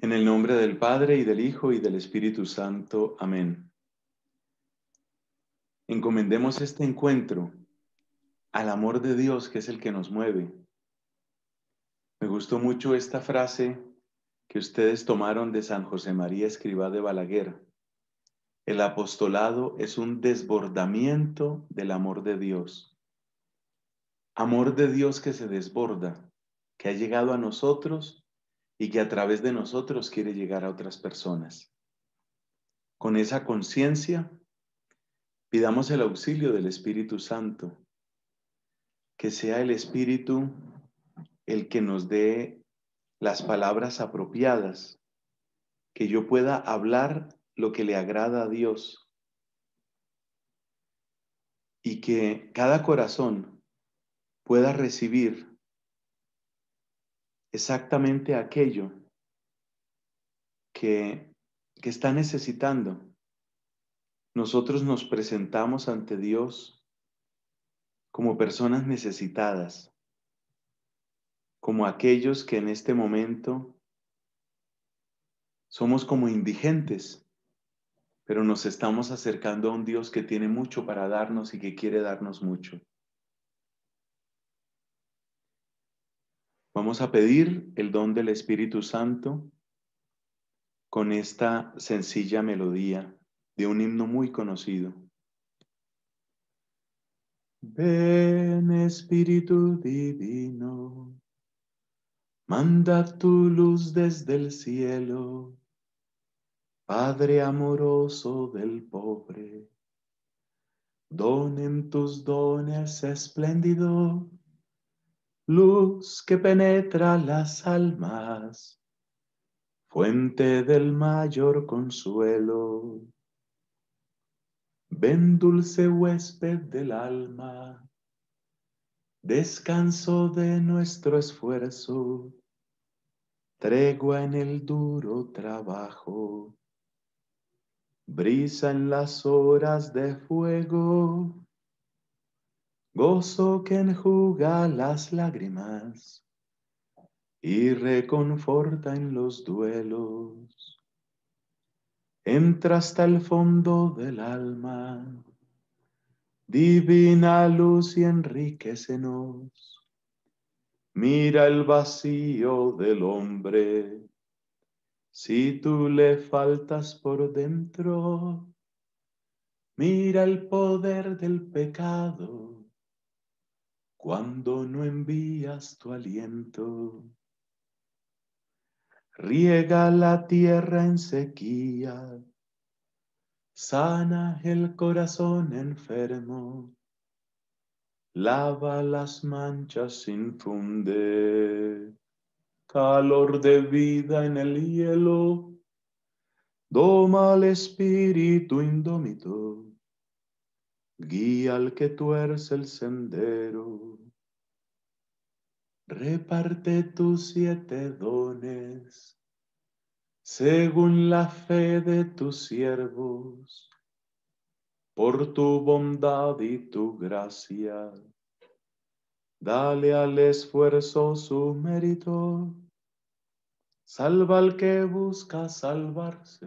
En el nombre del Padre y del Hijo y del Espíritu Santo. Amén. Encomendemos este encuentro al amor de Dios que es el que nos mueve. Me gustó mucho esta frase que ustedes tomaron de San José María Escribá de Balaguer. El apostolado es un desbordamiento del amor de Dios. Amor de Dios que se desborda, que ha llegado a nosotros y que a través de nosotros quiere llegar a otras personas. Con esa conciencia, pidamos el auxilio del Espíritu Santo, que sea el Espíritu el que nos dé las palabras apropiadas, que yo pueda hablar lo que le agrada a Dios y que cada corazón pueda recibir exactamente aquello que, que está necesitando. Nosotros nos presentamos ante Dios como personas necesitadas, como aquellos que en este momento somos como indigentes, pero nos estamos acercando a un Dios que tiene mucho para darnos y que quiere darnos mucho. Vamos a pedir el don del Espíritu Santo con esta sencilla melodía de un himno muy conocido. Ven Espíritu Divino, manda tu luz desde el cielo, Padre amoroso del pobre, don en tus dones espléndido luz que penetra las almas, fuente del mayor consuelo. Ven dulce huésped del alma, descanso de nuestro esfuerzo, tregua en el duro trabajo, brisa en las horas de fuego gozo que enjuga las lágrimas y reconforta en los duelos. Entra hasta el fondo del alma, divina luz y enriquecenos. Mira el vacío del hombre, si tú le faltas por dentro. Mira el poder del pecado cuando no envías tu aliento. Riega la tierra en sequía, sana el corazón enfermo, lava las manchas, infunde calor de vida en el hielo, doma al espíritu indómito guía al que tuerce el sendero. Reparte tus siete dones según la fe de tus siervos, por tu bondad y tu gracia. Dale al esfuerzo su mérito, salva al que busca salvarse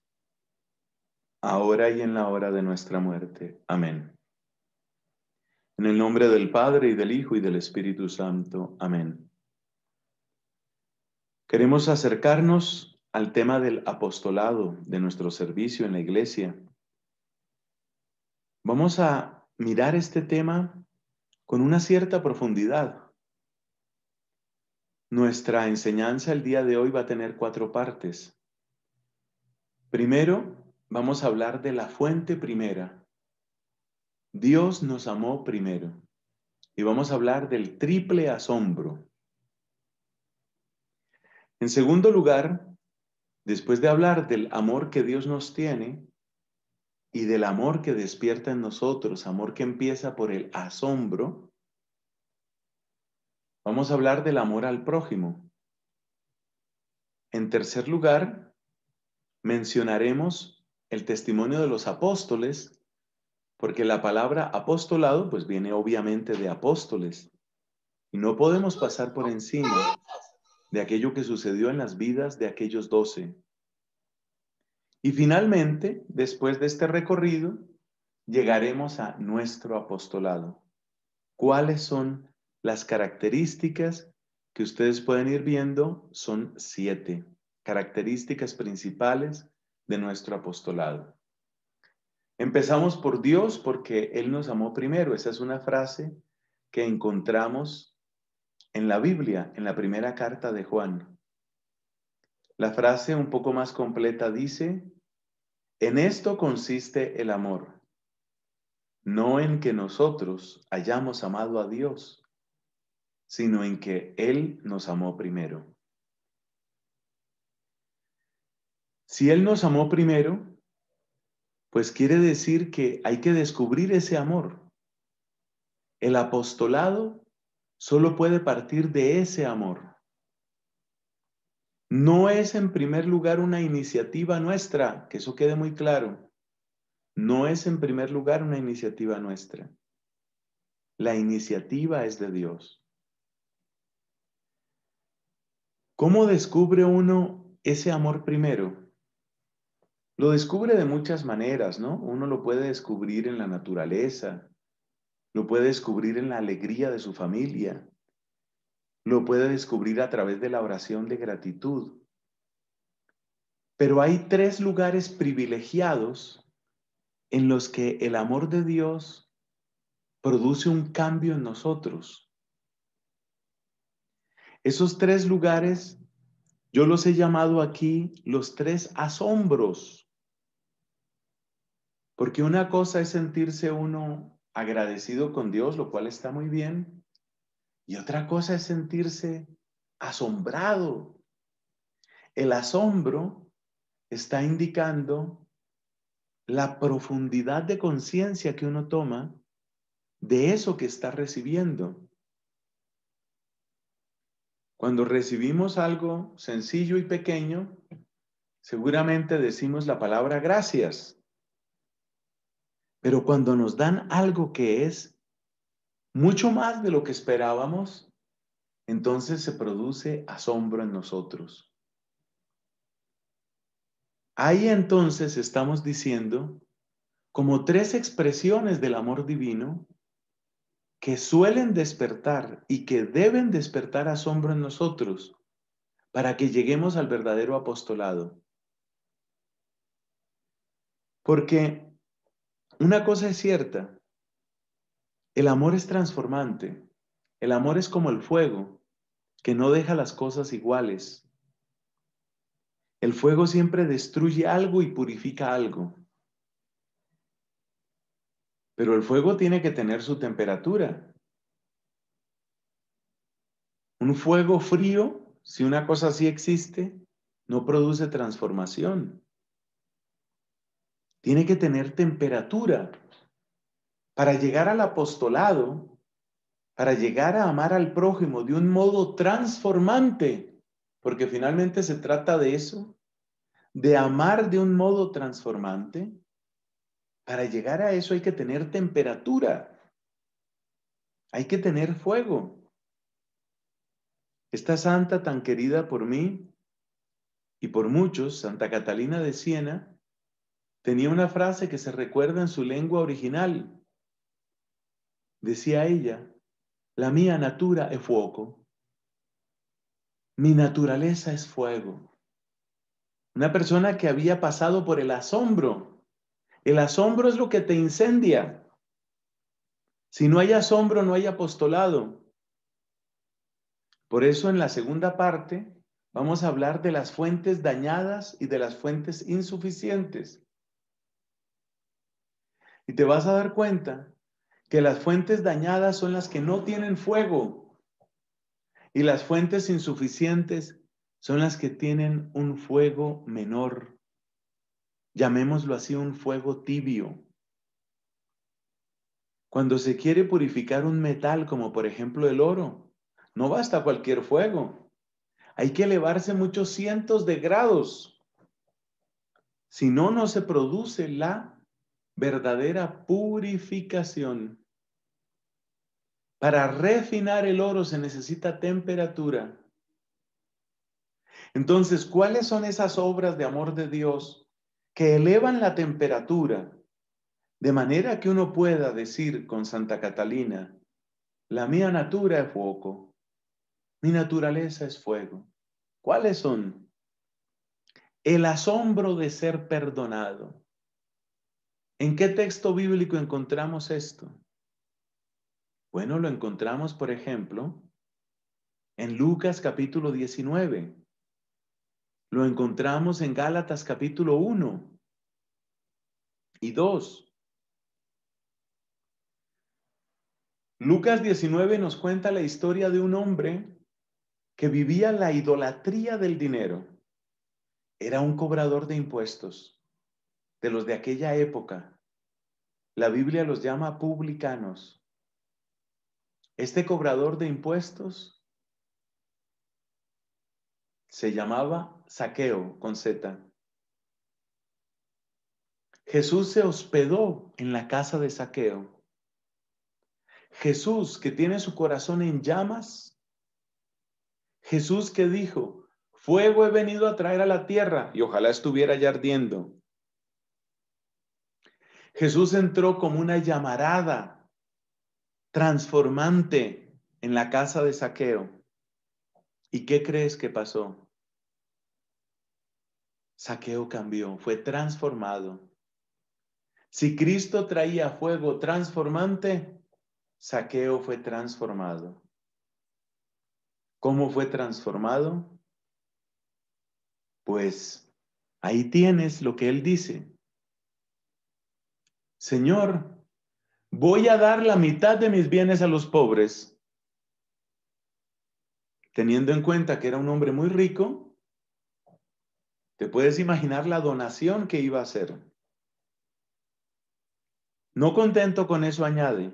ahora y en la hora de nuestra muerte. Amén. En el nombre del Padre y del Hijo y del Espíritu Santo. Amén. Queremos acercarnos al tema del apostolado, de nuestro servicio en la iglesia. Vamos a mirar este tema con una cierta profundidad. Nuestra enseñanza el día de hoy va a tener cuatro partes. Primero, vamos a hablar de la fuente primera. Dios nos amó primero. Y vamos a hablar del triple asombro. En segundo lugar, después de hablar del amor que Dios nos tiene y del amor que despierta en nosotros, amor que empieza por el asombro, vamos a hablar del amor al prójimo. En tercer lugar, mencionaremos el testimonio de los apóstoles, porque la palabra apostolado pues viene obviamente de apóstoles. Y no podemos pasar por encima de aquello que sucedió en las vidas de aquellos doce. Y finalmente, después de este recorrido, llegaremos a nuestro apostolado. ¿Cuáles son las características que ustedes pueden ir viendo? Son siete características principales de nuestro apostolado. Empezamos por Dios porque Él nos amó primero. Esa es una frase que encontramos en la Biblia, en la primera carta de Juan. La frase un poco más completa dice, en esto consiste el amor, no en que nosotros hayamos amado a Dios, sino en que Él nos amó primero. Si Él nos amó primero, pues quiere decir que hay que descubrir ese amor. El apostolado solo puede partir de ese amor. No es en primer lugar una iniciativa nuestra, que eso quede muy claro. No es en primer lugar una iniciativa nuestra. La iniciativa es de Dios. ¿Cómo descubre uno ese amor primero? Lo descubre de muchas maneras, ¿no? Uno lo puede descubrir en la naturaleza, lo puede descubrir en la alegría de su familia, lo puede descubrir a través de la oración de gratitud. Pero hay tres lugares privilegiados en los que el amor de Dios produce un cambio en nosotros. Esos tres lugares yo los he llamado aquí los tres asombros porque una cosa es sentirse uno agradecido con Dios, lo cual está muy bien, y otra cosa es sentirse asombrado. El asombro está indicando la profundidad de conciencia que uno toma de eso que está recibiendo. Cuando recibimos algo sencillo y pequeño, seguramente decimos la palabra gracias. Pero cuando nos dan algo que es mucho más de lo que esperábamos, entonces se produce asombro en nosotros. Ahí entonces estamos diciendo como tres expresiones del amor divino que suelen despertar y que deben despertar asombro en nosotros para que lleguemos al verdadero apostolado. Porque una cosa es cierta, el amor es transformante, el amor es como el fuego, que no deja las cosas iguales. El fuego siempre destruye algo y purifica algo. Pero el fuego tiene que tener su temperatura. Un fuego frío, si una cosa así existe, no produce transformación tiene que tener temperatura para llegar al apostolado, para llegar a amar al prójimo de un modo transformante, porque finalmente se trata de eso, de amar de un modo transformante. Para llegar a eso hay que tener temperatura, hay que tener fuego. Esta santa tan querida por mí y por muchos, Santa Catalina de Siena, tenía una frase que se recuerda en su lengua original. Decía ella, la mía natura es fuego. Mi naturaleza es fuego. Una persona que había pasado por el asombro. El asombro es lo que te incendia. Si no hay asombro, no hay apostolado. Por eso en la segunda parte vamos a hablar de las fuentes dañadas y de las fuentes insuficientes. Y te vas a dar cuenta que las fuentes dañadas son las que no tienen fuego. Y las fuentes insuficientes son las que tienen un fuego menor. Llamémoslo así un fuego tibio. Cuando se quiere purificar un metal, como por ejemplo el oro, no basta cualquier fuego. Hay que elevarse muchos cientos de grados. Si no, no se produce la verdadera purificación. Para refinar el oro se necesita temperatura. Entonces, ¿cuáles son esas obras de amor de Dios que elevan la temperatura de manera que uno pueda decir con Santa Catalina, la mía natura es fuego, mi naturaleza es fuego? ¿Cuáles son? El asombro de ser perdonado ¿En qué texto bíblico encontramos esto? Bueno, lo encontramos, por ejemplo, en Lucas capítulo 19. Lo encontramos en Gálatas capítulo 1 y 2. Lucas 19 nos cuenta la historia de un hombre que vivía la idolatría del dinero. Era un cobrador de impuestos de los de aquella época. La Biblia los llama publicanos. Este cobrador de impuestos se llamaba Saqueo con Z. Jesús se hospedó en la casa de Saqueo. Jesús que tiene su corazón en llamas. Jesús que dijo, fuego he venido a traer a la tierra y ojalá estuviera ya ardiendo. Jesús entró como una llamarada transformante en la casa de saqueo. ¿Y qué crees que pasó? Saqueo cambió, fue transformado. Si Cristo traía fuego transformante, Saqueo fue transformado. ¿Cómo fue transformado? Pues ahí tienes lo que él dice. Señor, voy a dar la mitad de mis bienes a los pobres, teniendo en cuenta que era un hombre muy rico, te puedes imaginar la donación que iba a hacer. No contento con eso, añade,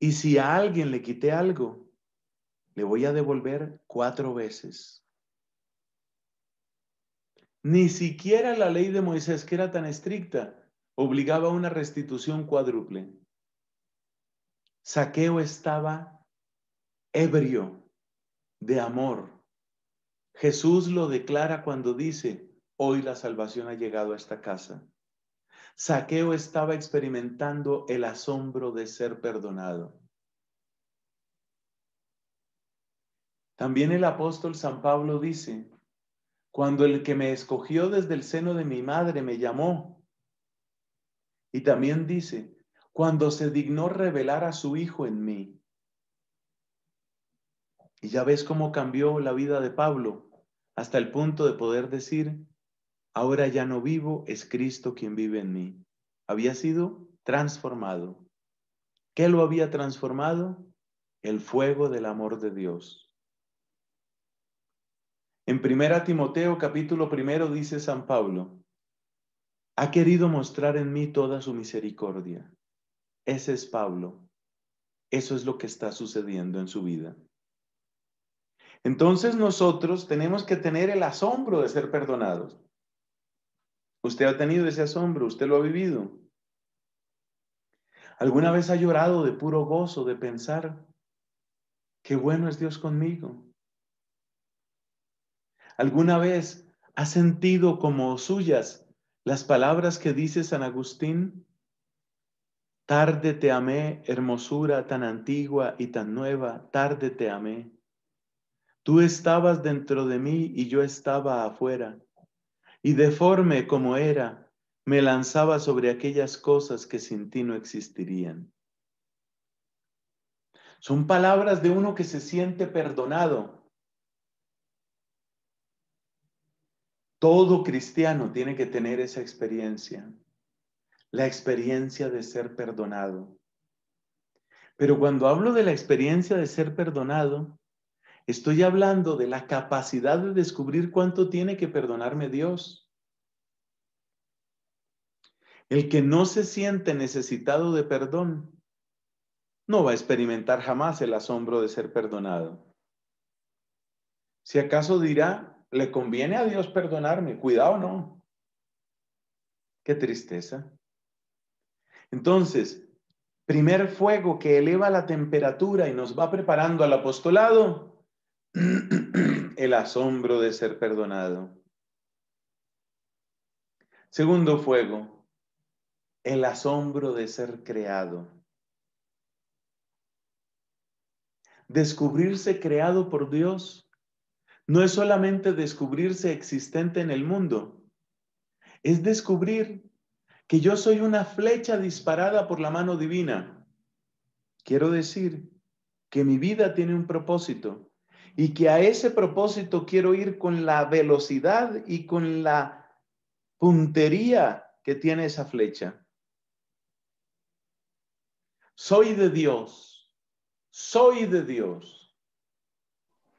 y si a alguien le quité algo, le voy a devolver cuatro veces. Ni siquiera la ley de Moisés, que era tan estricta, obligaba a una restitución cuádruple. Saqueo estaba ebrio de amor. Jesús lo declara cuando dice, hoy la salvación ha llegado a esta casa. Saqueo estaba experimentando el asombro de ser perdonado. También el apóstol San Pablo dice, cuando el que me escogió desde el seno de mi madre me llamó, y también dice, cuando se dignó revelar a su Hijo en mí. Y ya ves cómo cambió la vida de Pablo hasta el punto de poder decir, ahora ya no vivo, es Cristo quien vive en mí. Había sido transformado. ¿Qué lo había transformado? El fuego del amor de Dios. En Primera Timoteo capítulo primero dice San Pablo, ha querido mostrar en mí toda su misericordia. Ese es Pablo. Eso es lo que está sucediendo en su vida. Entonces nosotros tenemos que tener el asombro de ser perdonados. Usted ha tenido ese asombro, usted lo ha vivido. ¿Alguna vez ha llorado de puro gozo, de pensar, qué bueno es Dios conmigo? ¿Alguna vez ha sentido como suyas las palabras que dice San Agustín, tarde te amé, hermosura tan antigua y tan nueva, tarde te amé. Tú estabas dentro de mí y yo estaba afuera, y deforme como era, me lanzaba sobre aquellas cosas que sin ti no existirían. Son palabras de uno que se siente perdonado, Todo cristiano tiene que tener esa experiencia, la experiencia de ser perdonado. Pero cuando hablo de la experiencia de ser perdonado, estoy hablando de la capacidad de descubrir cuánto tiene que perdonarme Dios. El que no se siente necesitado de perdón no va a experimentar jamás el asombro de ser perdonado. Si acaso dirá, ¿Le conviene a Dios perdonarme? Cuidado, no. Qué tristeza. Entonces, primer fuego que eleva la temperatura y nos va preparando al apostolado, el asombro de ser perdonado. Segundo fuego, el asombro de ser creado. Descubrirse creado por Dios no es solamente descubrirse existente en el mundo, es descubrir que yo soy una flecha disparada por la mano divina. Quiero decir que mi vida tiene un propósito y que a ese propósito quiero ir con la velocidad y con la puntería que tiene esa flecha. Soy de Dios, soy de Dios.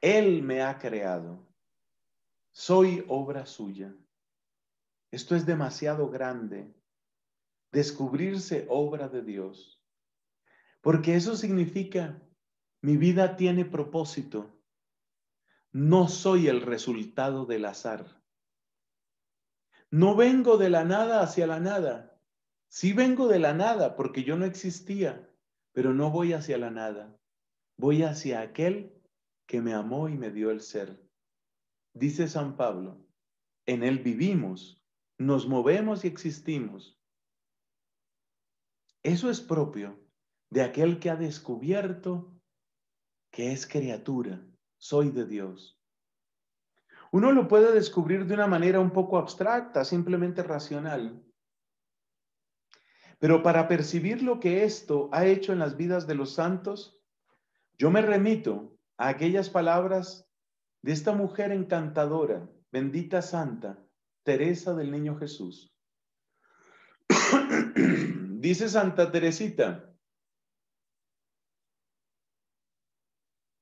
Él me ha creado. Soy obra suya. Esto es demasiado grande. Descubrirse obra de Dios. Porque eso significa, mi vida tiene propósito. No soy el resultado del azar. No vengo de la nada hacia la nada. Sí vengo de la nada porque yo no existía, pero no voy hacia la nada. Voy hacia aquel que me amó y me dio el ser. Dice San Pablo, en Él vivimos, nos movemos y existimos. Eso es propio de aquel que ha descubierto que es criatura, soy de Dios. Uno lo puede descubrir de una manera un poco abstracta, simplemente racional. Pero para percibir lo que esto ha hecho en las vidas de los santos, yo me remito aquellas palabras de esta mujer encantadora, bendita santa, Teresa del Niño Jesús. Dice Santa Teresita,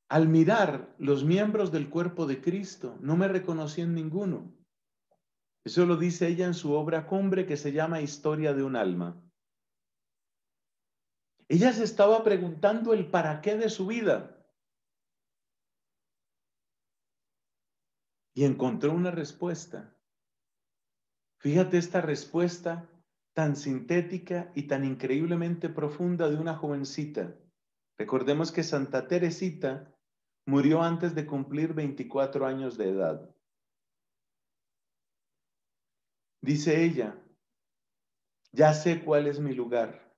al mirar los miembros del cuerpo de Cristo, no me reconocí en ninguno. Eso lo dice ella en su obra cumbre que se llama Historia de un alma. Ella se estaba preguntando el para qué de su vida. y encontró una respuesta. Fíjate esta respuesta tan sintética y tan increíblemente profunda de una jovencita. Recordemos que Santa Teresita murió antes de cumplir 24 años de edad. Dice ella, ya sé cuál es mi lugar.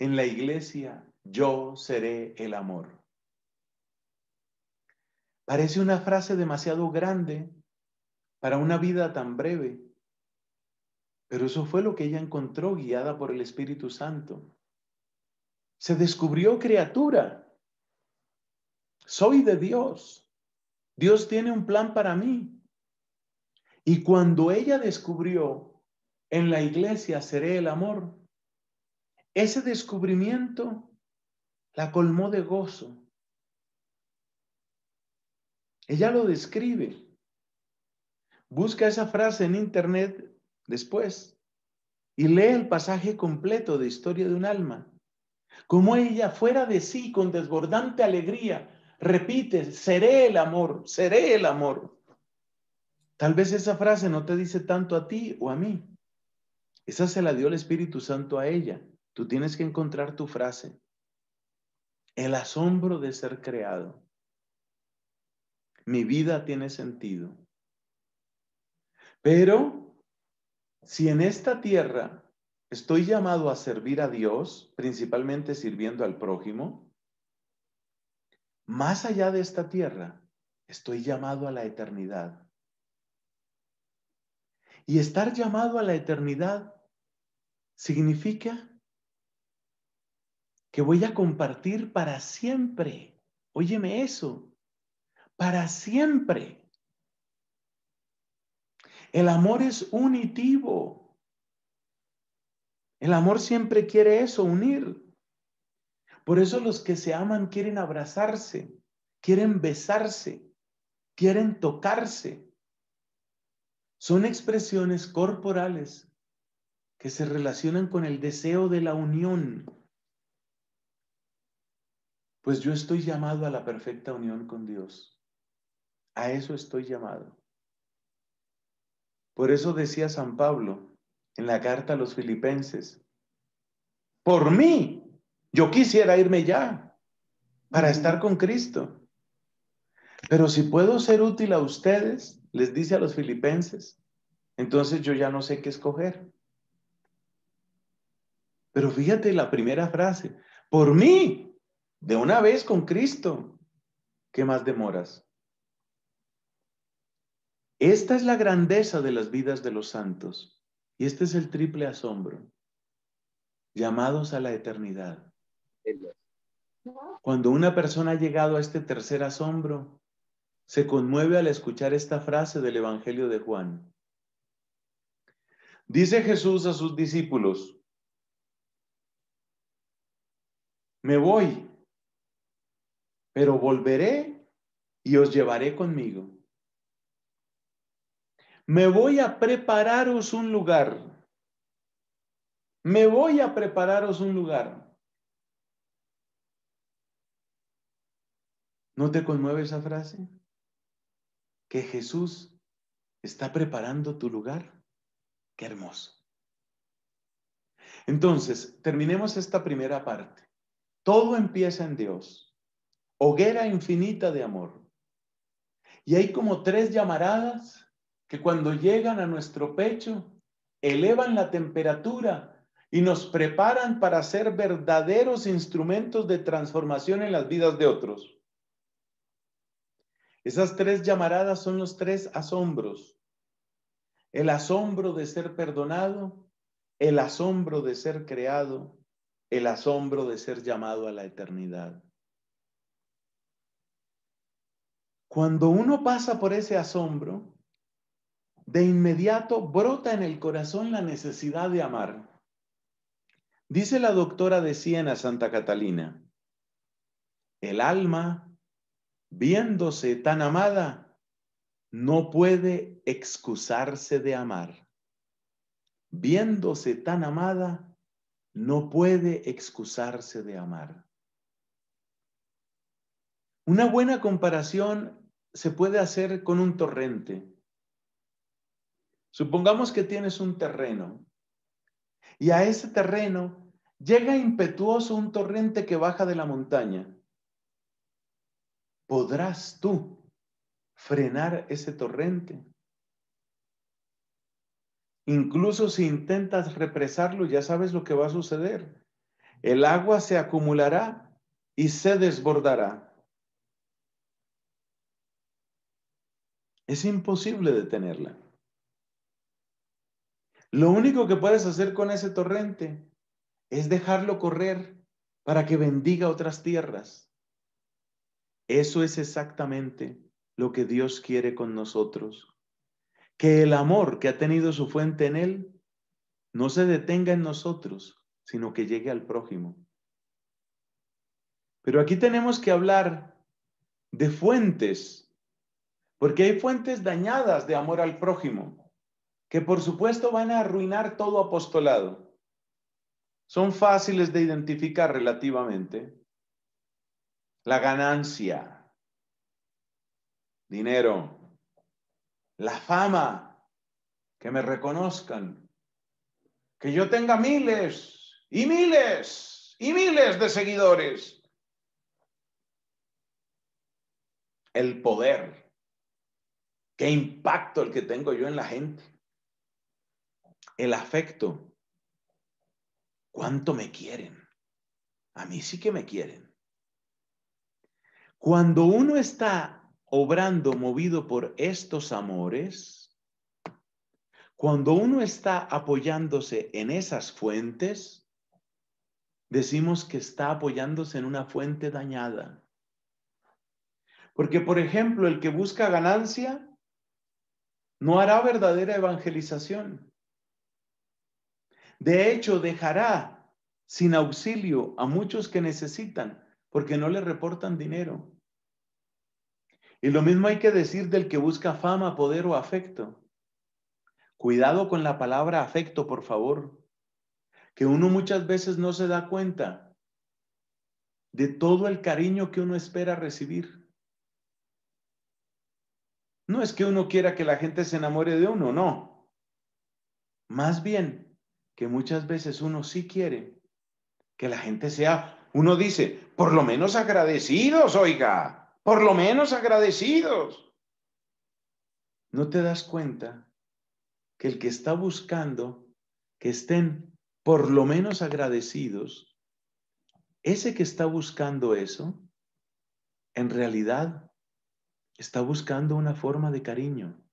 En la iglesia yo seré el amor. Parece una frase demasiado grande para una vida tan breve, pero eso fue lo que ella encontró guiada por el Espíritu Santo. Se descubrió criatura. Soy de Dios. Dios tiene un plan para mí. Y cuando ella descubrió en la iglesia seré el amor, ese descubrimiento la colmó de gozo ella lo describe. Busca esa frase en internet después y lee el pasaje completo de Historia de un alma. Como ella, fuera de sí, con desbordante alegría, repite, seré el amor, seré el amor. Tal vez esa frase no te dice tanto a ti o a mí. Esa se la dio el Espíritu Santo a ella. Tú tienes que encontrar tu frase. El asombro de ser creado mi vida tiene sentido. Pero si en esta tierra estoy llamado a servir a Dios, principalmente sirviendo al prójimo, más allá de esta tierra, estoy llamado a la eternidad. Y estar llamado a la eternidad significa que voy a compartir para siempre. Óyeme eso para siempre. El amor es unitivo. El amor siempre quiere eso, unir. Por eso los que se aman quieren abrazarse, quieren besarse, quieren tocarse. Son expresiones corporales que se relacionan con el deseo de la unión. Pues yo estoy llamado a la perfecta unión con Dios. A eso estoy llamado. Por eso decía San Pablo en la carta a los filipenses, por mí, yo quisiera irme ya para estar con Cristo. Pero si puedo ser útil a ustedes, les dice a los filipenses, entonces yo ya no sé qué escoger. Pero fíjate la primera frase, por mí, de una vez con Cristo, ¿qué más demoras? Esta es la grandeza de las vidas de los santos y este es el triple asombro. Llamados a la eternidad. Cuando una persona ha llegado a este tercer asombro, se conmueve al escuchar esta frase del Evangelio de Juan. Dice Jesús a sus discípulos, me voy, pero volveré y os llevaré conmigo me voy a prepararos un lugar. Me voy a prepararos un lugar. ¿No te conmueve esa frase? Que Jesús está preparando tu lugar. Qué hermoso. Entonces, terminemos esta primera parte. Todo empieza en Dios. Hoguera infinita de amor. Y hay como tres llamaradas que cuando llegan a nuestro pecho, elevan la temperatura y nos preparan para ser verdaderos instrumentos de transformación en las vidas de otros. Esas tres llamaradas son los tres asombros. El asombro de ser perdonado, el asombro de ser creado, el asombro de ser llamado a la eternidad. Cuando uno pasa por ese asombro, de inmediato brota en el corazón la necesidad de amar. Dice la doctora de Siena, Santa Catalina, el alma, viéndose tan amada, no puede excusarse de amar. Viéndose tan amada, no puede excusarse de amar. Una buena comparación se puede hacer con un torrente. Supongamos que tienes un terreno y a ese terreno llega impetuoso un torrente que baja de la montaña. ¿Podrás tú frenar ese torrente? Incluso si intentas represarlo, ya sabes lo que va a suceder. El agua se acumulará y se desbordará. Es imposible detenerla. Lo único que puedes hacer con ese torrente es dejarlo correr para que bendiga otras tierras. Eso es exactamente lo que Dios quiere con nosotros. Que el amor que ha tenido su fuente en Él no se detenga en nosotros, sino que llegue al prójimo. Pero aquí tenemos que hablar de fuentes, porque hay fuentes dañadas de amor al prójimo que por supuesto van a arruinar todo apostolado. Son fáciles de identificar relativamente. La ganancia, dinero, la fama, que me reconozcan, que yo tenga miles y miles y miles de seguidores. El poder. Qué impacto el que tengo yo en la gente. El afecto. ¿Cuánto me quieren? A mí sí que me quieren. Cuando uno está obrando movido por estos amores, cuando uno está apoyándose en esas fuentes, decimos que está apoyándose en una fuente dañada. Porque, por ejemplo, el que busca ganancia no hará verdadera evangelización. De hecho, dejará sin auxilio a muchos que necesitan porque no le reportan dinero. Y lo mismo hay que decir del que busca fama, poder o afecto. Cuidado con la palabra afecto, por favor, que uno muchas veces no se da cuenta de todo el cariño que uno espera recibir. No es que uno quiera que la gente se enamore de uno, no. Más bien, que muchas veces uno sí quiere que la gente sea, uno dice, por lo menos agradecidos, oiga, por lo menos agradecidos. No te das cuenta que el que está buscando que estén por lo menos agradecidos, ese que está buscando eso, en realidad está buscando una forma de cariño.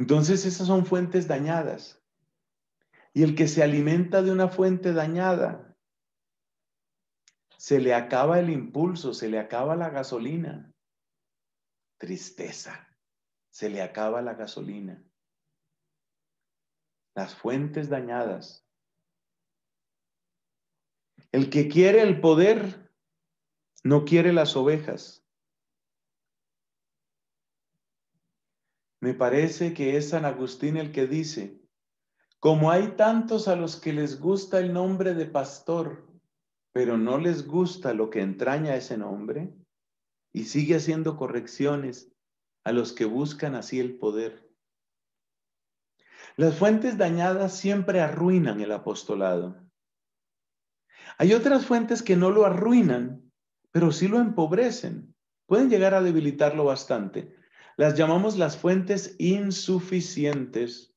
Entonces esas son fuentes dañadas. Y el que se alimenta de una fuente dañada, se le acaba el impulso, se le acaba la gasolina. Tristeza, se le acaba la gasolina. Las fuentes dañadas. El que quiere el poder, no quiere las ovejas. Me parece que es San Agustín el que dice, como hay tantos a los que les gusta el nombre de pastor, pero no les gusta lo que entraña ese nombre, y sigue haciendo correcciones a los que buscan así el poder. Las fuentes dañadas siempre arruinan el apostolado. Hay otras fuentes que no lo arruinan, pero sí lo empobrecen. Pueden llegar a debilitarlo bastante. Las llamamos las fuentes insuficientes.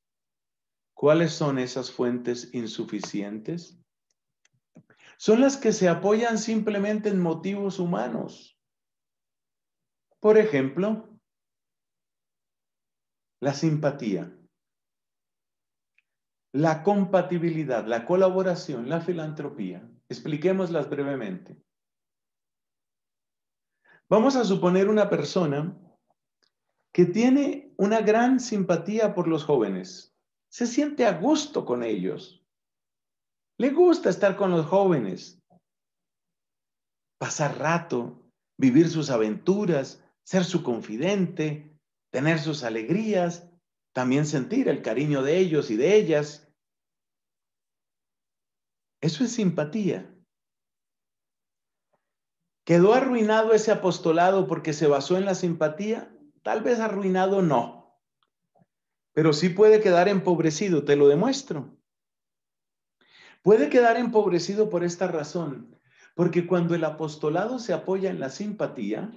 ¿Cuáles son esas fuentes insuficientes? Son las que se apoyan simplemente en motivos humanos. Por ejemplo, la simpatía, la compatibilidad, la colaboración, la filantropía. Expliquémoslas brevemente. Vamos a suponer una persona que tiene una gran simpatía por los jóvenes. Se siente a gusto con ellos. Le gusta estar con los jóvenes, pasar rato, vivir sus aventuras, ser su confidente, tener sus alegrías, también sentir el cariño de ellos y de ellas. Eso es simpatía. ¿Quedó arruinado ese apostolado porque se basó en la simpatía? Tal vez arruinado no, pero sí puede quedar empobrecido, te lo demuestro. Puede quedar empobrecido por esta razón, porque cuando el apostolado se apoya en la simpatía,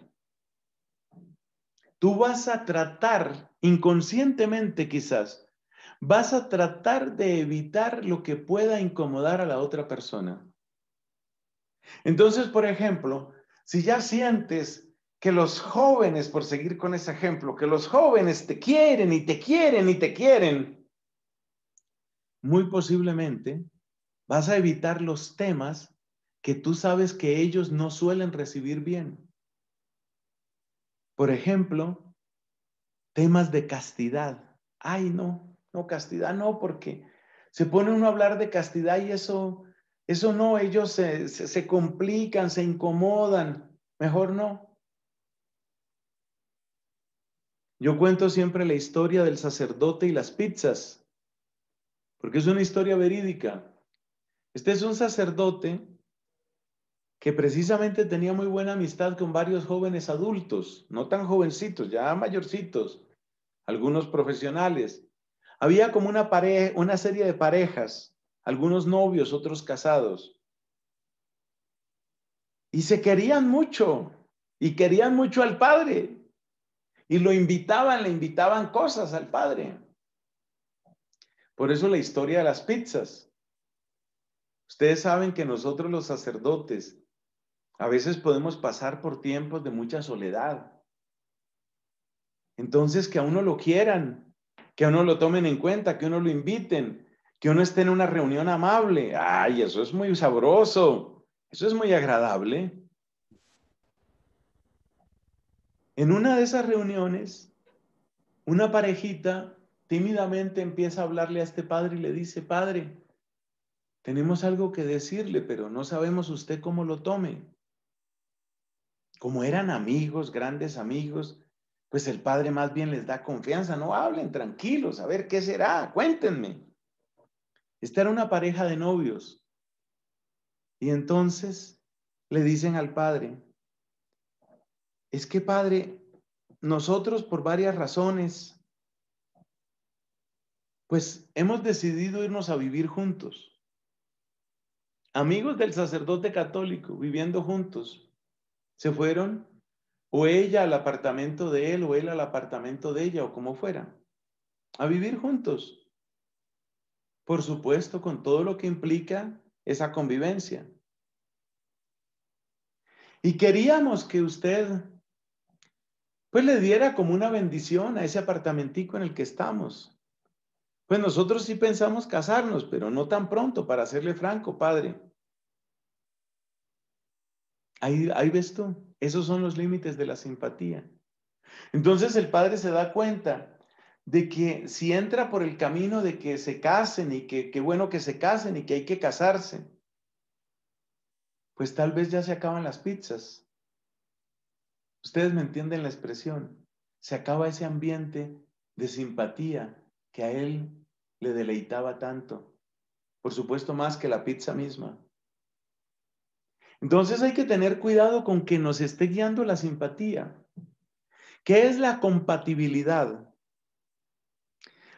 tú vas a tratar, inconscientemente quizás, vas a tratar de evitar lo que pueda incomodar a la otra persona. Entonces, por ejemplo, si ya sientes que los jóvenes, por seguir con ese ejemplo, que los jóvenes te quieren y te quieren y te quieren, muy posiblemente vas a evitar los temas que tú sabes que ellos no suelen recibir bien. Por ejemplo, temas de castidad. Ay, no, no, castidad no, porque se pone uno a hablar de castidad y eso, eso no, ellos se, complican, se incomodan. Mejor no. Yo cuento siempre la historia del sacerdote y las pizzas, porque es una historia verídica. Este es un sacerdote que precisamente tenía muy buena amistad con varios jóvenes adultos, no tan jovencitos, ya mayorcitos, algunos profesionales. Había como una, una serie de parejas, algunos novios, otros casados. Y se querían mucho, y querían mucho al padre, y lo invitaban, le invitaban cosas al padre. Por eso la historia de las pizzas. Ustedes saben que nosotros los sacerdotes a veces podemos pasar por tiempos de mucha soledad. Entonces, que a uno lo quieran, que a uno lo tomen en cuenta, que a uno lo inviten, que uno esté en una reunión amable. Ay, eso es muy sabroso, eso es muy agradable. En una de esas reuniones, una parejita tímidamente empieza a hablarle a este padre y le dice, padre, tenemos algo que decirle, pero no sabemos usted cómo lo tome. Como eran amigos, grandes amigos, pues el padre más bien les da confianza, no hablen tranquilos, a ver qué será, cuéntenme. Esta era una pareja de novios. Y entonces le dicen al padre, es que, Padre, nosotros por varias razones, pues hemos decidido irnos a vivir juntos. Amigos del sacerdote católico viviendo juntos, se fueron o ella al apartamento de él o él al apartamento de ella o como fuera, a vivir juntos. Por supuesto, con todo lo que implica esa convivencia. Y queríamos que usted pues le diera como una bendición a ese apartamentico en el que estamos. Pues nosotros sí pensamos casarnos, pero no tan pronto, para hacerle franco, padre. Ahí, ahí ves tú, esos son los límites de la simpatía. Entonces el padre se da cuenta de que si entra por el camino de que se casen y que qué bueno que se casen y que hay que casarse, pues tal vez ya se acaban las pizzas Ustedes me entienden la expresión. Se acaba ese ambiente de simpatía que a él le deleitaba tanto. Por supuesto, más que la pizza misma. Entonces hay que tener cuidado con que nos esté guiando la simpatía. ¿Qué es la compatibilidad?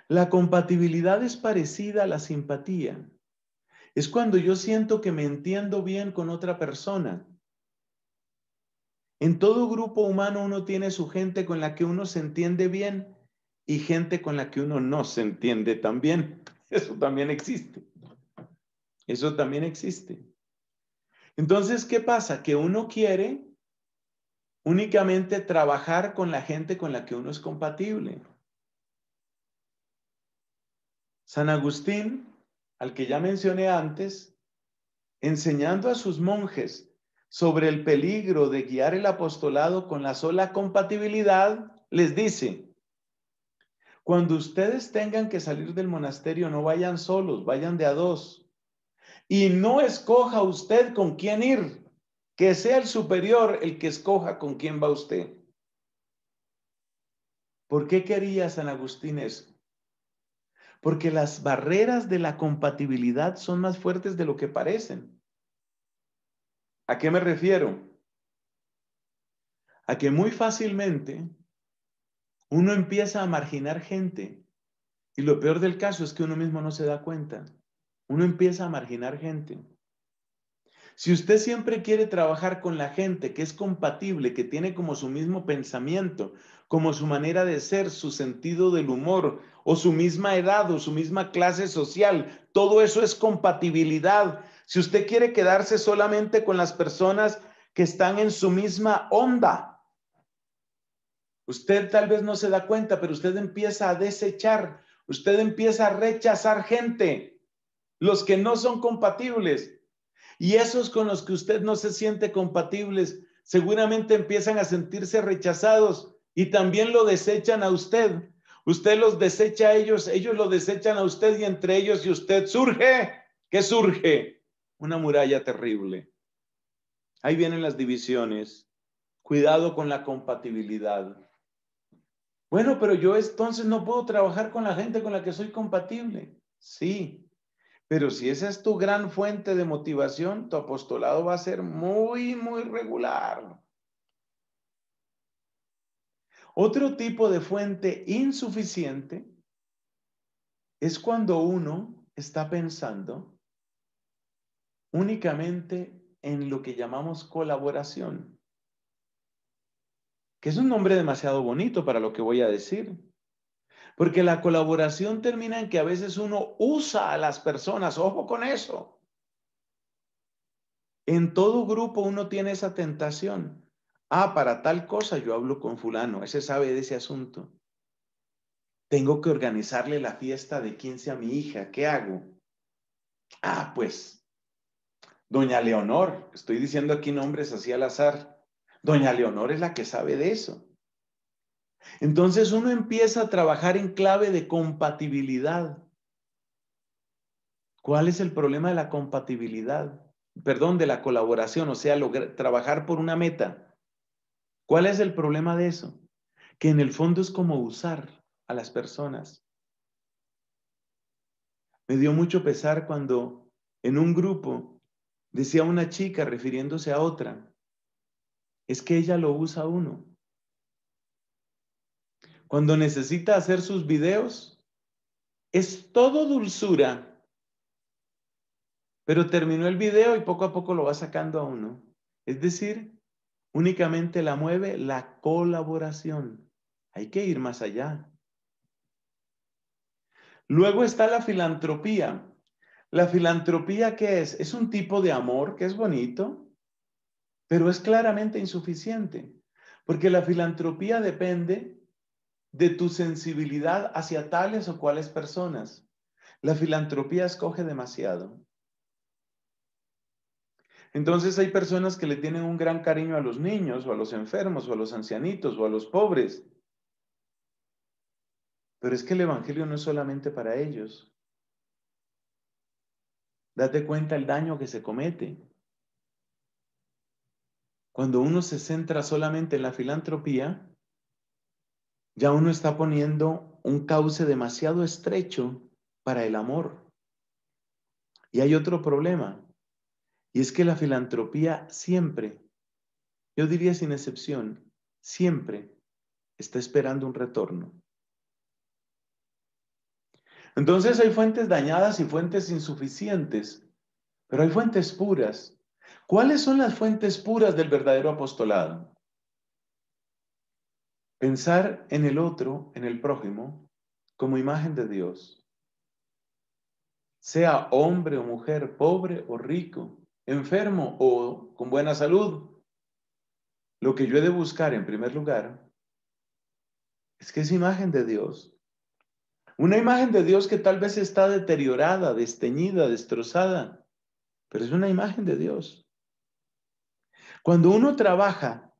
La compatibilidad es parecida a la simpatía. Es cuando yo siento que me entiendo bien con otra persona. En todo grupo humano uno tiene su gente con la que uno se entiende bien y gente con la que uno no se entiende tan bien. Eso también existe. Eso también existe. Entonces, ¿qué pasa? Que uno quiere únicamente trabajar con la gente con la que uno es compatible. San Agustín, al que ya mencioné antes, enseñando a sus monjes sobre el peligro de guiar el apostolado con la sola compatibilidad, les dice, cuando ustedes tengan que salir del monasterio, no vayan solos, vayan de a dos. Y no escoja usted con quién ir, que sea el superior el que escoja con quién va usted. ¿Por qué quería San Agustín eso? Porque las barreras de la compatibilidad son más fuertes de lo que parecen. ¿A qué me refiero? A que muy fácilmente uno empieza a marginar gente. Y lo peor del caso es que uno mismo no se da cuenta. Uno empieza a marginar gente. Si usted siempre quiere trabajar con la gente que es compatible, que tiene como su mismo pensamiento, como su manera de ser, su sentido del humor, o su misma edad, o su misma clase social, todo eso es compatibilidad. Si usted quiere quedarse solamente con las personas que están en su misma onda, usted tal vez no se da cuenta, pero usted empieza a desechar, usted empieza a rechazar gente, los que no son compatibles. Y esos con los que usted no se siente compatibles, seguramente empiezan a sentirse rechazados y también lo desechan a usted. Usted los desecha a ellos, ellos lo desechan a usted y entre ellos y usted surge, ¿qué surge? una muralla terrible. Ahí vienen las divisiones. Cuidado con la compatibilidad. Bueno, pero yo entonces no puedo trabajar con la gente con la que soy compatible. Sí, pero si esa es tu gran fuente de motivación, tu apostolado va a ser muy, muy regular. Otro tipo de fuente insuficiente es cuando uno está pensando únicamente en lo que llamamos colaboración, que es un nombre demasiado bonito para lo que voy a decir, porque la colaboración termina en que a veces uno usa a las personas, ojo con eso. En todo grupo uno tiene esa tentación. Ah, para tal cosa yo hablo con fulano, ese sabe de ese asunto. Tengo que organizarle la fiesta de 15 a mi hija, ¿qué hago? Ah, pues Doña Leonor, estoy diciendo aquí nombres así al azar. Doña Leonor es la que sabe de eso. Entonces uno empieza a trabajar en clave de compatibilidad. ¿Cuál es el problema de la compatibilidad? Perdón, de la colaboración, o sea, lograr, trabajar por una meta. ¿Cuál es el problema de eso? Que en el fondo es como usar a las personas. Me dio mucho pesar cuando en un grupo Decía una chica refiriéndose a otra, es que ella lo usa uno. Cuando necesita hacer sus videos, es todo dulzura, pero terminó el video y poco a poco lo va sacando a uno. Es decir, únicamente la mueve la colaboración. Hay que ir más allá. Luego está la filantropía, ¿La filantropía qué es? Es un tipo de amor que es bonito, pero es claramente insuficiente, porque la filantropía depende de tu sensibilidad hacia tales o cuales personas. La filantropía escoge demasiado. Entonces hay personas que le tienen un gran cariño a los niños o a los enfermos o a los ancianitos o a los pobres. Pero es que el Evangelio no es solamente para ellos. Date cuenta el daño que se comete. Cuando uno se centra solamente en la filantropía, ya uno está poniendo un cauce demasiado estrecho para el amor. Y hay otro problema, y es que la filantropía siempre, yo diría sin excepción, siempre está esperando un retorno. Entonces hay fuentes dañadas y fuentes insuficientes, pero hay fuentes puras. ¿Cuáles son las fuentes puras del verdadero apostolado? Pensar en el otro, en el prójimo, como imagen de Dios. Sea hombre o mujer, pobre o rico, enfermo o con buena salud. Lo que yo he de buscar en primer lugar es que es imagen de Dios una imagen de Dios que tal vez está deteriorada, desteñida, destrozada, pero es una imagen de Dios. Cuando uno trabaja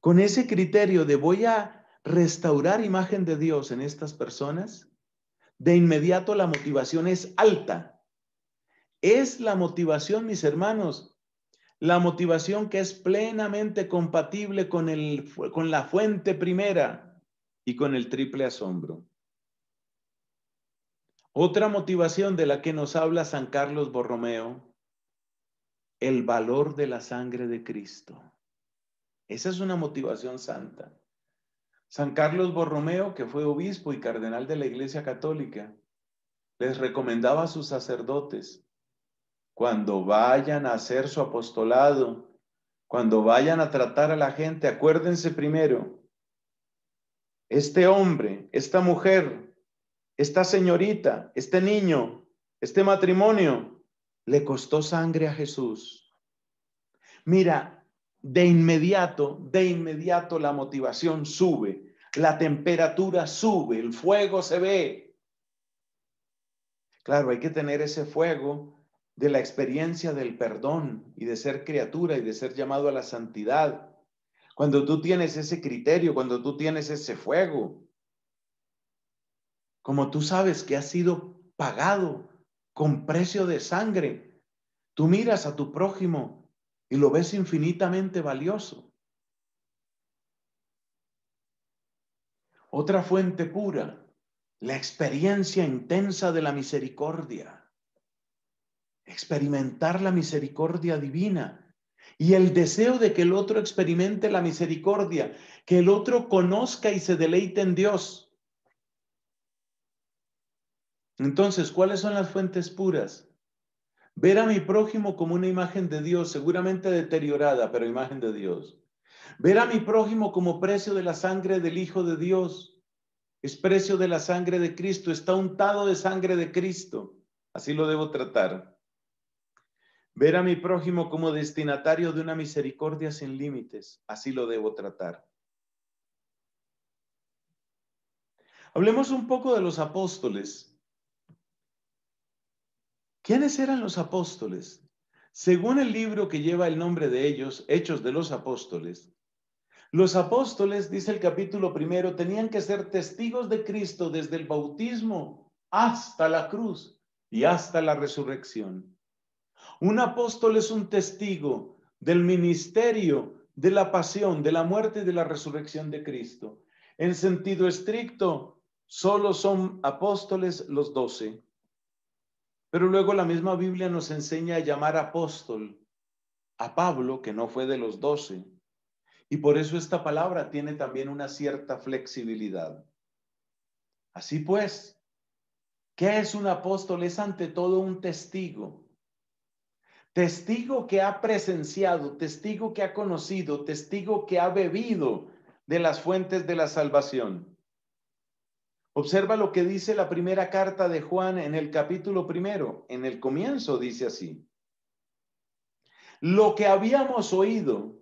con ese criterio de voy a restaurar imagen de Dios en estas personas, de inmediato la motivación es alta. Es la motivación, mis hermanos, la motivación que es plenamente compatible con, el, con la fuente primera y con el triple asombro. Otra motivación de la que nos habla San Carlos Borromeo, el valor de la sangre de Cristo. Esa es una motivación santa. San Carlos Borromeo, que fue obispo y cardenal de la Iglesia Católica, les recomendaba a sus sacerdotes, cuando vayan a hacer su apostolado, cuando vayan a tratar a la gente, acuérdense primero, este hombre, esta mujer, esta señorita, este niño, este matrimonio, le costó sangre a Jesús. Mira, de inmediato, de inmediato la motivación sube, la temperatura sube, el fuego se ve. Claro, hay que tener ese fuego de la experiencia del perdón y de ser criatura y de ser llamado a la santidad. Cuando tú tienes ese criterio, cuando tú tienes ese fuego, como tú sabes que ha sido pagado con precio de sangre, tú miras a tu prójimo y lo ves infinitamente valioso. Otra fuente pura, la experiencia intensa de la misericordia. Experimentar la misericordia divina y el deseo de que el otro experimente la misericordia, que el otro conozca y se deleite en Dios. Entonces, ¿cuáles son las fuentes puras? Ver a mi prójimo como una imagen de Dios, seguramente deteriorada, pero imagen de Dios. Ver a mi prójimo como precio de la sangre del Hijo de Dios. Es precio de la sangre de Cristo, está untado de sangre de Cristo. Así lo debo tratar. Ver a mi prójimo como destinatario de una misericordia sin límites. Así lo debo tratar. Hablemos un poco de los apóstoles. ¿Quiénes eran los apóstoles? Según el libro que lleva el nombre de ellos, Hechos de los Apóstoles, los apóstoles, dice el capítulo primero, tenían que ser testigos de Cristo desde el bautismo hasta la cruz y hasta la resurrección. Un apóstol es un testigo del ministerio, de la pasión, de la muerte y de la resurrección de Cristo. En sentido estricto, solo son apóstoles los doce. Pero luego la misma Biblia nos enseña a llamar apóstol a Pablo, que no fue de los doce. Y por eso esta palabra tiene también una cierta flexibilidad. Así pues, ¿qué es un apóstol? Es ante todo un testigo. Testigo que ha presenciado, testigo que ha conocido, testigo que ha bebido de las fuentes de la salvación. Observa lo que dice la primera carta de Juan en el capítulo primero. En el comienzo dice así. Lo que habíamos oído,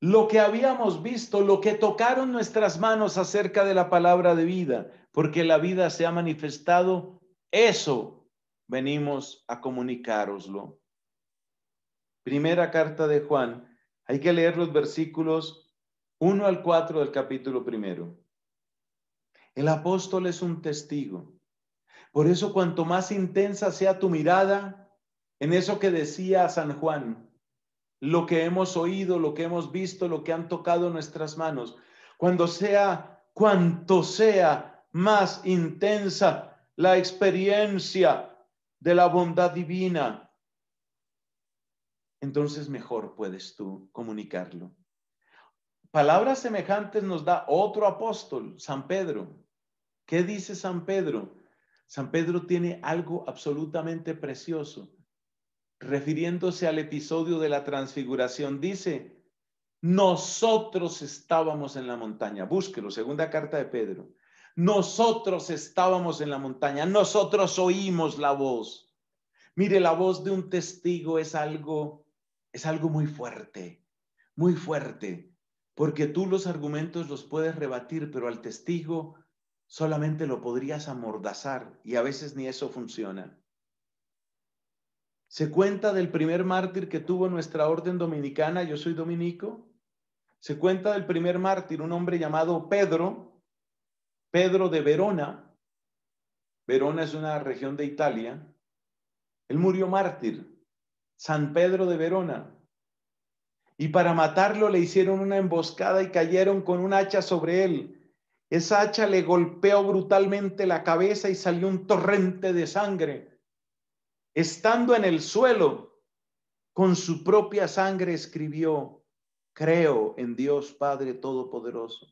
lo que habíamos visto, lo que tocaron nuestras manos acerca de la palabra de vida, porque la vida se ha manifestado, eso venimos a comunicaroslo. Primera carta de Juan. Hay que leer los versículos 1 al 4 del capítulo primero. El apóstol es un testigo. Por eso cuanto más intensa sea tu mirada en eso que decía San Juan, lo que hemos oído, lo que hemos visto, lo que han tocado nuestras manos, cuando sea, cuanto sea más intensa la experiencia de la bondad divina, entonces mejor puedes tú comunicarlo. Palabras semejantes nos da otro apóstol, San Pedro. ¿Qué dice San Pedro? San Pedro tiene algo absolutamente precioso. Refiriéndose al episodio de la transfiguración, dice, nosotros estábamos en la montaña. Búsquelo, segunda carta de Pedro. Nosotros estábamos en la montaña, nosotros oímos la voz. Mire, la voz de un testigo es algo es algo muy fuerte, muy fuerte, porque tú los argumentos los puedes rebatir, pero al testigo solamente lo podrías amordazar y a veces ni eso funciona. Se cuenta del primer mártir que tuvo nuestra orden dominicana, yo soy dominico. Se cuenta del primer mártir, un hombre llamado Pedro, Pedro de Verona. Verona es una región de Italia. Él murió mártir, San Pedro de Verona. Y para matarlo le hicieron una emboscada y cayeron con un hacha sobre él esa hacha le golpeó brutalmente la cabeza y salió un torrente de sangre. Estando en el suelo, con su propia sangre escribió, creo en Dios Padre Todopoderoso.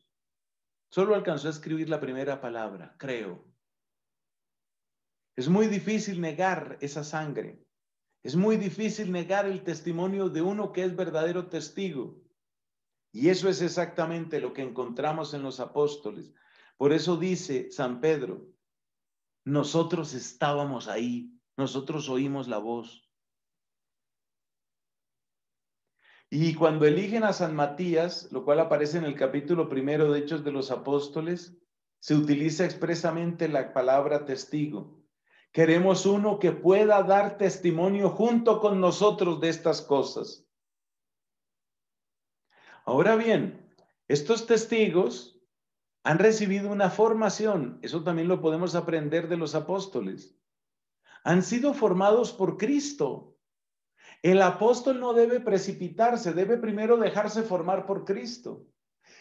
Solo alcanzó a escribir la primera palabra, creo. Es muy difícil negar esa sangre. Es muy difícil negar el testimonio de uno que es verdadero testigo. Y eso es exactamente lo que encontramos en los apóstoles. Por eso dice San Pedro, nosotros estábamos ahí, nosotros oímos la voz. Y cuando eligen a San Matías, lo cual aparece en el capítulo primero de Hechos de los Apóstoles, se utiliza expresamente la palabra testigo. Queremos uno que pueda dar testimonio junto con nosotros de estas cosas. Ahora bien, estos testigos han recibido una formación, eso también lo podemos aprender de los apóstoles. Han sido formados por Cristo. El apóstol no debe precipitarse, debe primero dejarse formar por Cristo.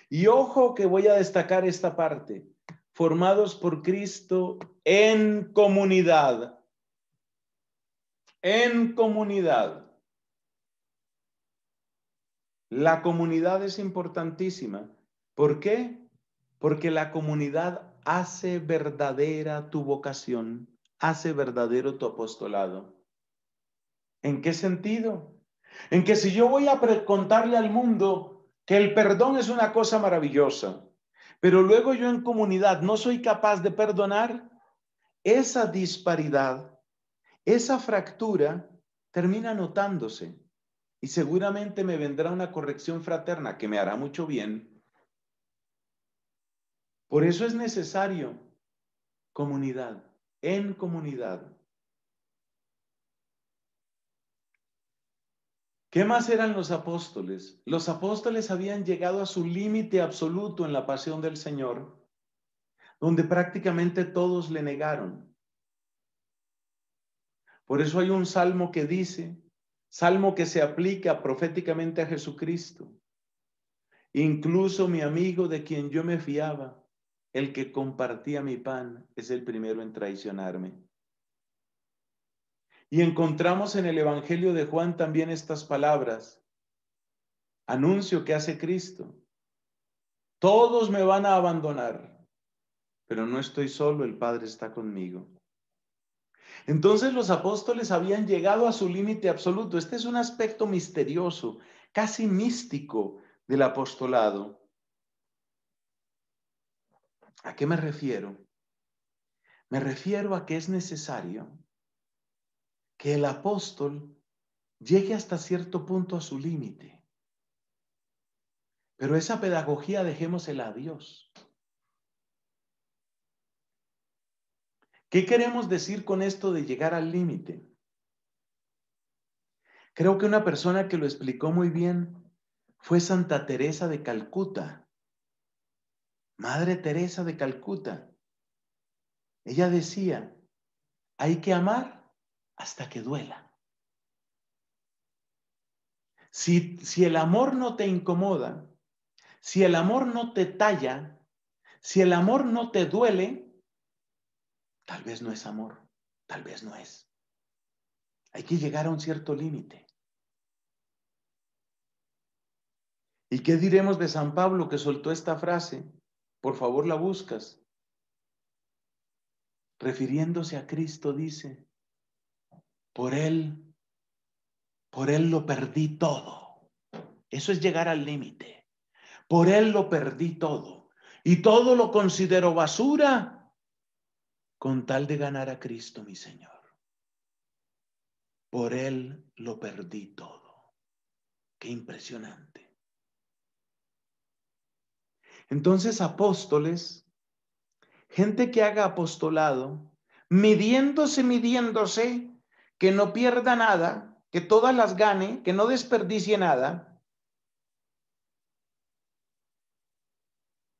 Y ojo que voy a destacar esta parte, formados por Cristo en comunidad. En comunidad. La comunidad es importantísima. ¿Por qué? Porque la comunidad hace verdadera tu vocación, hace verdadero tu apostolado. ¿En qué sentido? En que si yo voy a contarle al mundo que el perdón es una cosa maravillosa, pero luego yo en comunidad no soy capaz de perdonar, esa disparidad, esa fractura termina notándose y seguramente me vendrá una corrección fraterna que me hará mucho bien. Por eso es necesario comunidad, en comunidad. ¿Qué más eran los apóstoles? Los apóstoles habían llegado a su límite absoluto en la pasión del Señor, donde prácticamente todos le negaron. Por eso hay un salmo que dice, Salmo que se aplica proféticamente a Jesucristo. Incluso mi amigo de quien yo me fiaba, el que compartía mi pan, es el primero en traicionarme. Y encontramos en el Evangelio de Juan también estas palabras. Anuncio que hace Cristo. Todos me van a abandonar, pero no estoy solo, el Padre está conmigo. Entonces los apóstoles habían llegado a su límite absoluto. Este es un aspecto misterioso, casi místico del apostolado. ¿A qué me refiero? Me refiero a que es necesario que el apóstol llegue hasta cierto punto a su límite. Pero esa pedagogía dejémosela a Dios. ¿Qué queremos decir con esto de llegar al límite? Creo que una persona que lo explicó muy bien fue Santa Teresa de Calcuta, Madre Teresa de Calcuta. Ella decía, hay que amar hasta que duela. Si, si el amor no te incomoda, si el amor no te talla, si el amor no te duele, Tal vez no es amor, tal vez no es. Hay que llegar a un cierto límite. ¿Y qué diremos de San Pablo que soltó esta frase? Por favor la buscas. Refiriéndose a Cristo dice, por Él, por Él lo perdí todo. Eso es llegar al límite. Por Él lo perdí todo. Y todo lo considero basura con tal de ganar a Cristo mi Señor. Por Él lo perdí todo. Qué impresionante. Entonces apóstoles, gente que haga apostolado, midiéndose, midiéndose, que no pierda nada, que todas las gane, que no desperdicie nada.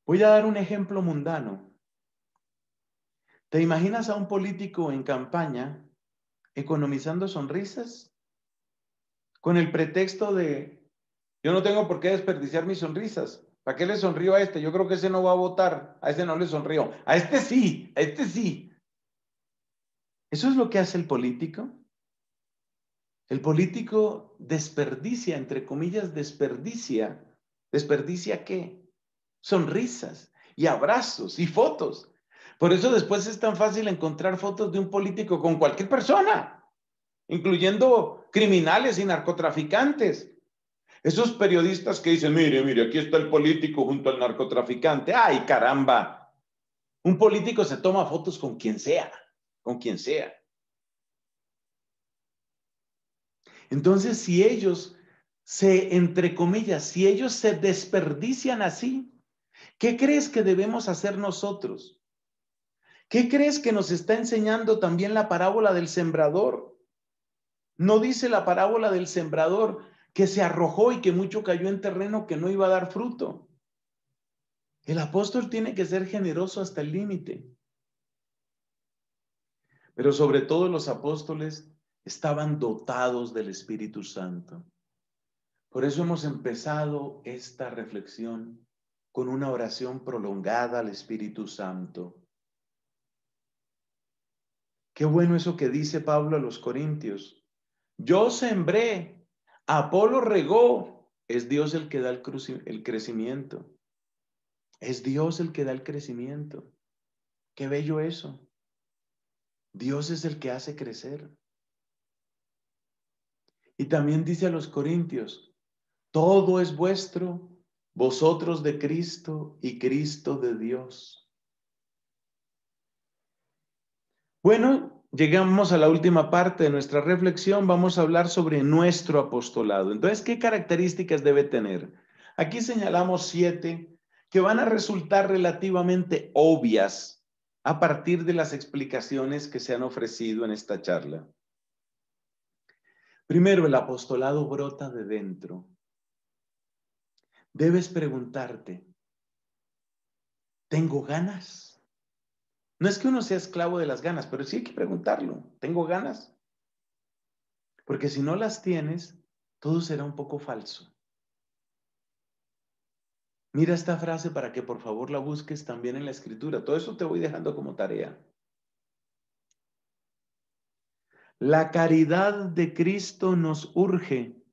Voy a dar un ejemplo mundano. ¿Te imaginas a un político en campaña economizando sonrisas? Con el pretexto de, yo no tengo por qué desperdiciar mis sonrisas. ¿Para qué le sonrío a este? Yo creo que ese no va a votar. A ese no le sonrío. A este sí, a este sí. ¿Eso es lo que hace el político? El político desperdicia, entre comillas, desperdicia. ¿Desperdicia qué? Sonrisas y abrazos y fotos. Por eso después es tan fácil encontrar fotos de un político con cualquier persona, incluyendo criminales y narcotraficantes. Esos periodistas que dicen, mire, mire, aquí está el político junto al narcotraficante. Ay, caramba. Un político se toma fotos con quien sea, con quien sea. Entonces, si ellos se, entre comillas, si ellos se desperdician así, ¿qué crees que debemos hacer nosotros? ¿Qué crees que nos está enseñando también la parábola del sembrador? No dice la parábola del sembrador que se arrojó y que mucho cayó en terreno que no iba a dar fruto. El apóstol tiene que ser generoso hasta el límite. Pero sobre todo los apóstoles estaban dotados del Espíritu Santo. Por eso hemos empezado esta reflexión con una oración prolongada al Espíritu Santo. Qué bueno eso que dice Pablo a los Corintios. Yo sembré, Apolo regó, es Dios el que da el, el crecimiento. Es Dios el que da el crecimiento. Qué bello eso. Dios es el que hace crecer. Y también dice a los Corintios, todo es vuestro, vosotros de Cristo y Cristo de Dios. Bueno, llegamos a la última parte de nuestra reflexión. Vamos a hablar sobre nuestro apostolado. Entonces, ¿qué características debe tener? Aquí señalamos siete que van a resultar relativamente obvias a partir de las explicaciones que se han ofrecido en esta charla. Primero, el apostolado brota de dentro. Debes preguntarte, ¿tengo ganas? No es que uno sea esclavo de las ganas, pero sí hay que preguntarlo. ¿Tengo ganas? Porque si no las tienes, todo será un poco falso. Mira esta frase para que por favor la busques también en la escritura. Todo eso te voy dejando como tarea. La caridad de Cristo nos urge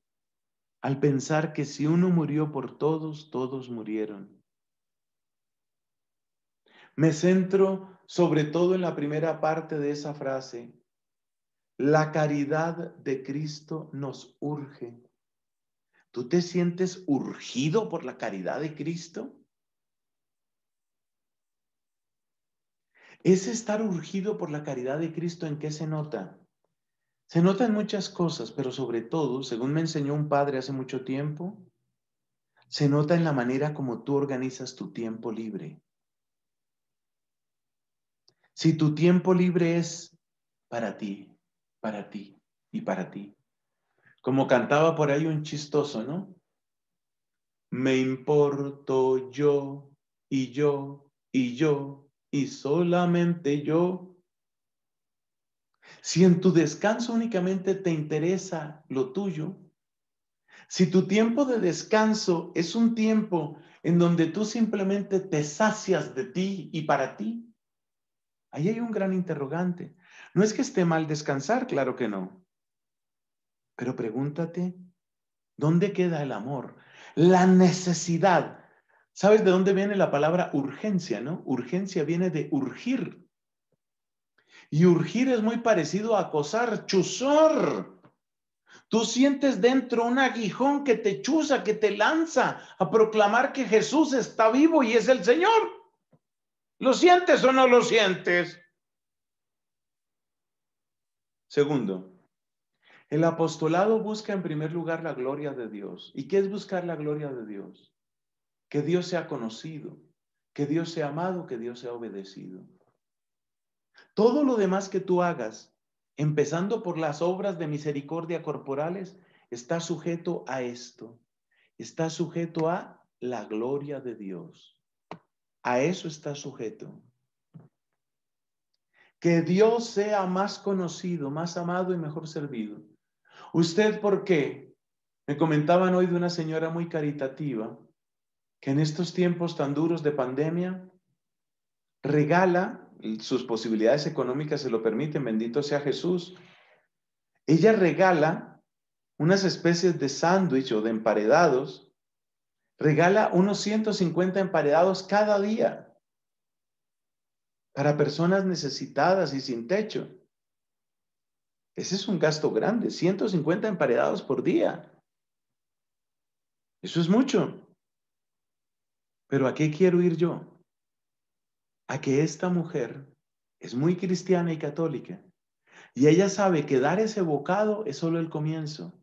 al pensar que si uno murió por todos, todos murieron. Me centro sobre todo en la primera parte de esa frase, la caridad de Cristo nos urge. ¿Tú te sientes urgido por la caridad de Cristo? Ese estar urgido por la caridad de Cristo, ¿en qué se nota? Se nota en muchas cosas, pero sobre todo, según me enseñó un padre hace mucho tiempo, se nota en la manera como tú organizas tu tiempo libre. Si tu tiempo libre es para ti, para ti y para ti. Como cantaba por ahí un chistoso, ¿no? Me importo yo y yo y yo y solamente yo. Si en tu descanso únicamente te interesa lo tuyo, si tu tiempo de descanso es un tiempo en donde tú simplemente te sacias de ti y para ti, Ahí hay un gran interrogante. No es que esté mal descansar, claro que no. Pero pregúntate, ¿dónde queda el amor? La necesidad. ¿Sabes de dónde viene la palabra urgencia, no? Urgencia viene de urgir. Y urgir es muy parecido a acosar, chuzor. Tú sientes dentro un aguijón que te chuza, que te lanza a proclamar que Jesús está vivo y es el Señor. ¿Lo sientes o no lo sientes? Segundo, el apostolado busca en primer lugar la gloria de Dios. ¿Y qué es buscar la gloria de Dios? Que Dios sea conocido, que Dios sea amado, que Dios sea obedecido. Todo lo demás que tú hagas, empezando por las obras de misericordia corporales, está sujeto a esto, está sujeto a la gloria de Dios. A eso está sujeto. Que Dios sea más conocido, más amado y mejor servido. ¿Usted por qué? Me comentaban hoy de una señora muy caritativa que en estos tiempos tan duros de pandemia regala, sus posibilidades económicas se lo permiten, bendito sea Jesús, ella regala unas especies de sándwich o de emparedados regala unos 150 emparedados cada día para personas necesitadas y sin techo. Ese es un gasto grande, 150 emparedados por día. Eso es mucho. Pero ¿a qué quiero ir yo? A que esta mujer es muy cristiana y católica. Y ella sabe que dar ese bocado es solo el comienzo.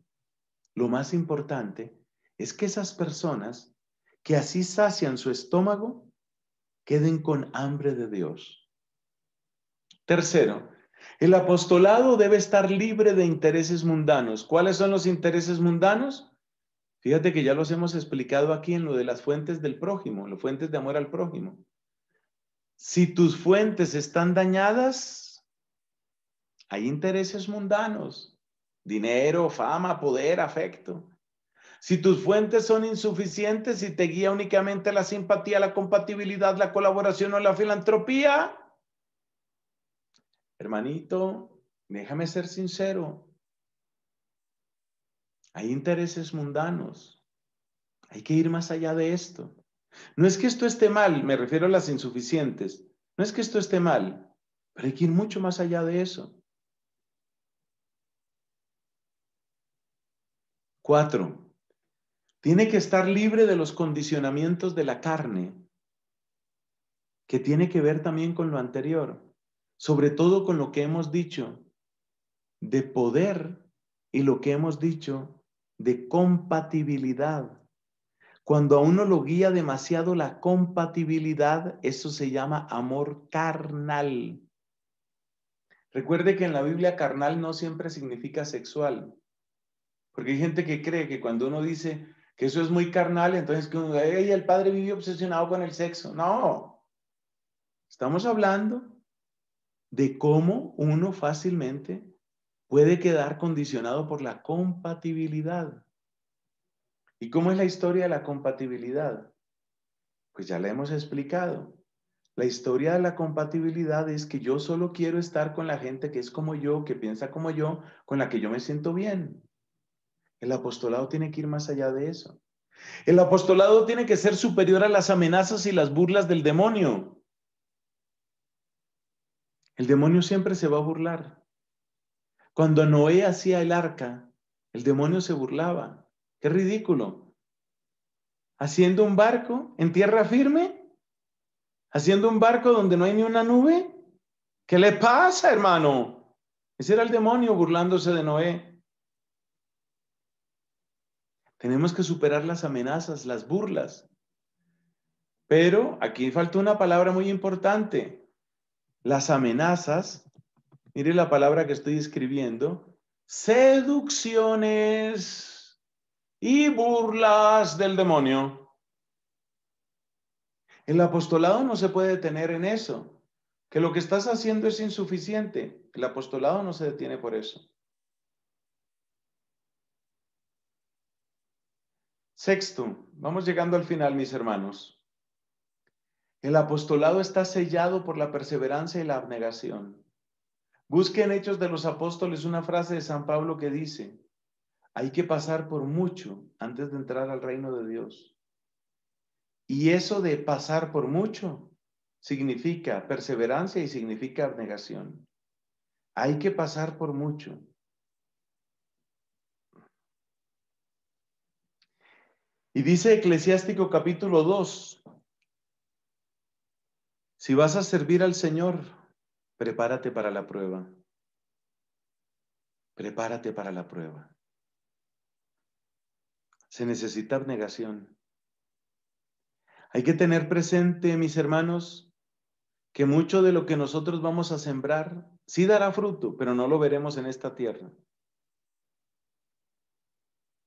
Lo más importante es que esas personas que así sacian su estómago queden con hambre de Dios. Tercero, el apostolado debe estar libre de intereses mundanos. ¿Cuáles son los intereses mundanos? Fíjate que ya los hemos explicado aquí en lo de las fuentes del prójimo, las fuentes de amor al prójimo. Si tus fuentes están dañadas, hay intereses mundanos, dinero, fama, poder, afecto. Si tus fuentes son insuficientes y te guía únicamente la simpatía, la compatibilidad, la colaboración o la filantropía, hermanito, déjame ser sincero. Hay intereses mundanos. Hay que ir más allá de esto. No es que esto esté mal, me refiero a las insuficientes. No es que esto esté mal, pero hay que ir mucho más allá de eso. Cuatro, tiene que estar libre de los condicionamientos de la carne, que tiene que ver también con lo anterior, sobre todo con lo que hemos dicho de poder y lo que hemos dicho de compatibilidad. Cuando a uno lo guía demasiado la compatibilidad, eso se llama amor carnal. Recuerde que en la Biblia carnal no siempre significa sexual, porque hay gente que cree que cuando uno dice, que eso es muy carnal, entonces que el padre vive obsesionado con el sexo. No, estamos hablando de cómo uno fácilmente puede quedar condicionado por la compatibilidad. ¿Y cómo es la historia de la compatibilidad? Pues ya la hemos explicado. La historia de la compatibilidad es que yo solo quiero estar con la gente que es como yo, que piensa como yo, con la que yo me siento bien. El apostolado tiene que ir más allá de eso. El apostolado tiene que ser superior a las amenazas y las burlas del demonio. El demonio siempre se va a burlar. Cuando Noé hacía el arca, el demonio se burlaba. Qué ridículo. Haciendo un barco en tierra firme, haciendo un barco donde no hay ni una nube. ¿Qué le pasa, hermano? Ese era el demonio burlándose de Noé. Tenemos que superar las amenazas, las burlas. Pero aquí faltó una palabra muy importante. Las amenazas, mire la palabra que estoy escribiendo, seducciones y burlas del demonio. El apostolado no se puede detener en eso, que lo que estás haciendo es insuficiente. El apostolado no se detiene por eso. Sexto, vamos llegando al final, mis hermanos. El apostolado está sellado por la perseverancia y la abnegación. Busquen Hechos de los Apóstoles una frase de San Pablo que dice, hay que pasar por mucho antes de entrar al reino de Dios. Y eso de pasar por mucho significa perseverancia y significa abnegación. Hay que pasar por mucho. Y dice Eclesiástico capítulo 2, si vas a servir al Señor, prepárate para la prueba. Prepárate para la prueba. Se necesita abnegación. Hay que tener presente, mis hermanos, que mucho de lo que nosotros vamos a sembrar sí dará fruto, pero no lo veremos en esta tierra.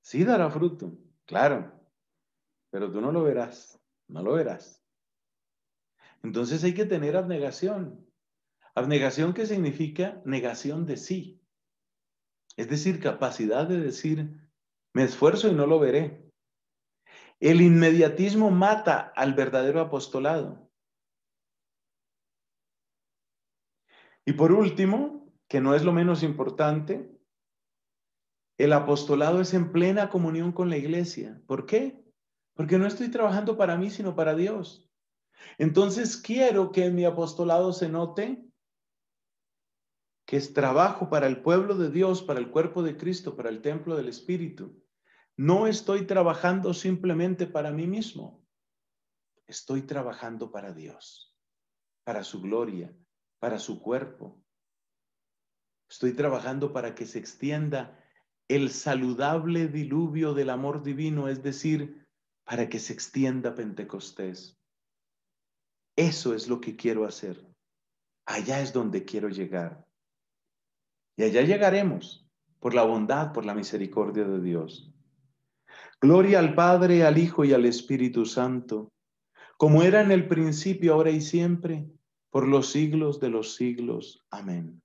Sí dará fruto, claro pero tú no lo verás, no lo verás. Entonces hay que tener abnegación. Abnegación que significa negación de sí. Es decir, capacidad de decir, me esfuerzo y no lo veré. El inmediatismo mata al verdadero apostolado. Y por último, que no es lo menos importante, el apostolado es en plena comunión con la iglesia. ¿Por qué? Porque no estoy trabajando para mí, sino para Dios. Entonces quiero que en mi apostolado se note que es trabajo para el pueblo de Dios, para el cuerpo de Cristo, para el templo del Espíritu. No estoy trabajando simplemente para mí mismo. Estoy trabajando para Dios, para su gloria, para su cuerpo. Estoy trabajando para que se extienda el saludable diluvio del amor divino, es decir, para que se extienda Pentecostés. Eso es lo que quiero hacer. Allá es donde quiero llegar. Y allá llegaremos por la bondad, por la misericordia de Dios. Gloria al Padre, al Hijo y al Espíritu Santo, como era en el principio, ahora y siempre, por los siglos de los siglos. Amén.